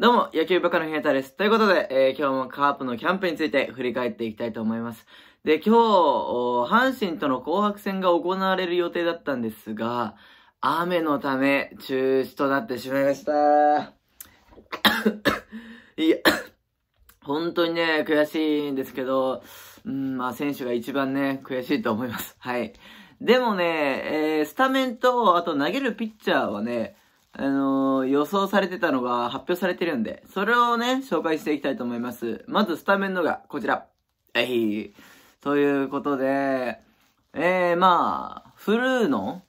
どうも、野球部下の平太です。ということで、えー、今日もカープのキャンプについて振り返っていきたいと思います。で、今日、阪神との紅白戦が行われる予定だったんですが、雨のため中止となってしまいました。いや、本当にね、悔しいんですけど、うん、まあ選手が一番ね、悔しいと思います。はい。でもね、えー、スタメンと、あと投げるピッチャーはね、あのー、予想されてたのが発表されてるんで、それをね、紹介していきたいと思います。まずスタメンのがこちら。えい。ということで、えー、まあ、フルーの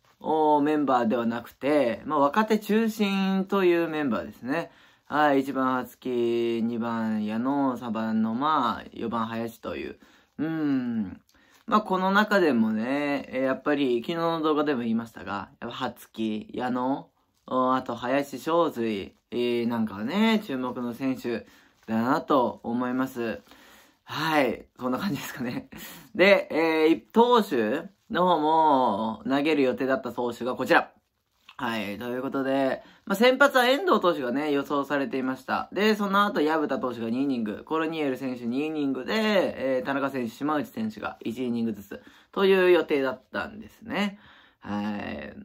メンバーではなくて、まあ、若手中心というメンバーですね。はい、1番はつき、2番矢野、3番のまあ、4番林という。うん。まあ、この中でもね、やっぱり昨日の動画でも言いましたが、やっぱはつき、矢野、あと林翔水、なんかね、注目の選手だなと思います。はい、そんな感じですかね。で、えー、投手の方も投げる予定だった投手がこちら。はい。ということで、まあ、先発は遠藤投手がね、予想されていました。で、その後、矢蓋投手が2イニング、コロニエル選手2イニングで、えー、田中選手、島内選手が1イニングずつ、という予定だったんですね。はい。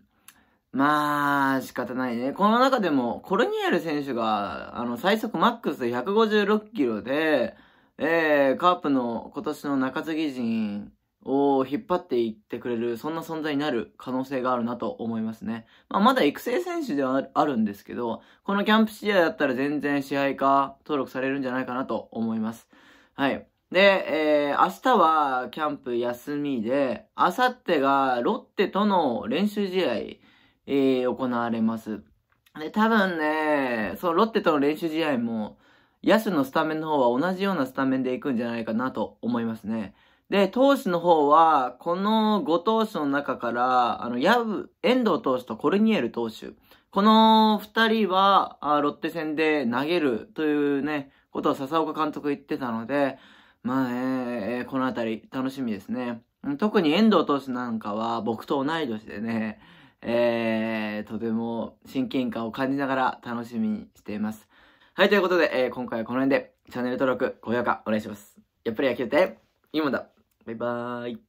まあ、仕方ないね。この中でも、コルニエル選手が、あの、最速マックス156キロで、えー、カープの今年の中継ぎ陣を引っ張っていってくれる、そんな存在になる可能性があるなと思いますね。まあ、まだ育成選手ではあるんですけど、このキャンプ試合だったら全然試合化登録されるんじゃないかなと思います。はい。で、えー、明日はキャンプ休みで、明後日がロッテとの練習試合、えー、行われます。で、多分ね、そのロッテとの練習試合も、野手のスタメンの方は同じようなスタメンで行くんじゃないかなと思いますね。で、投手の方は、この5投手の中から、あの、ヤブ、遠藤投手とコルニエル投手。この2人は、ロッテ戦で投げるというね、ことを笹岡監督言ってたので、まあね、えー、このあたり楽しみですね。特に遠藤投手なんかは僕と同い年でね、えー、とても親近感を感じながら楽しみにしています。はい、ということで、えー、今回はこの辺で、チャンネル登録、高評価お願いします。やっぱり野球って、いいもんだバイバーイ